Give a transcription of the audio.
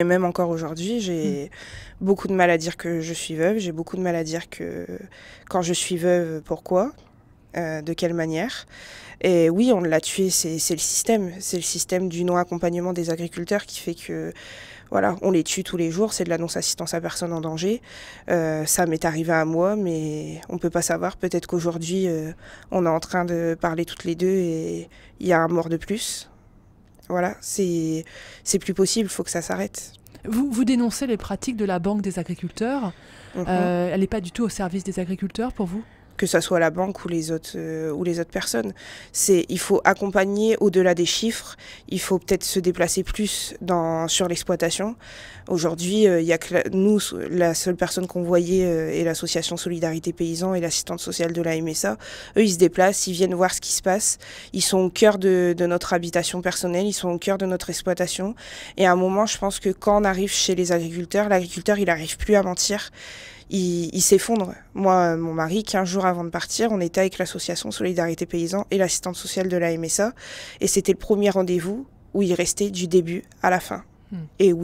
Et même encore aujourd'hui, j'ai mm. beaucoup de mal à dire que je suis veuve, j'ai beaucoup de mal à dire que quand je suis veuve, pourquoi euh, de quelle manière. Et oui, on l'a tué, c'est le système. C'est le système du non-accompagnement des agriculteurs qui fait que, voilà, on les tue tous les jours, c'est de la non-assistance à personne en danger. Euh, ça m'est arrivé à moi, mais on ne peut pas savoir. Peut-être qu'aujourd'hui, euh, on est en train de parler toutes les deux et il y a un mort de plus. Voilà, c'est plus possible, il faut que ça s'arrête. Vous, vous, dénoncez les pratiques de la Banque des agriculteurs. Mhm. Euh, elle n'est pas du tout au service des agriculteurs pour vous que ce soit la banque ou les autres, euh, ou les autres personnes. C'est, il faut accompagner au-delà des chiffres, il faut peut-être se déplacer plus dans, sur l'exploitation. Aujourd'hui, euh, il y nous, la seule personne qu'on voyait euh, est l'association Solidarité Paysan et l'assistante sociale de la MSA. Eux, ils se déplacent, ils viennent voir ce qui se passe, ils sont au cœur de, de notre habitation personnelle, ils sont au cœur de notre exploitation. Et à un moment, je pense que quand on arrive chez les agriculteurs, l'agriculteur, il n'arrive plus à mentir il, s'effondre. Moi, euh, mon mari, 15 jours avant de partir, on était avec l'association Solidarité Paysan et l'assistante sociale de la MSA. Et c'était le premier rendez-vous où il restait du début à la fin. Hmm. Et oui.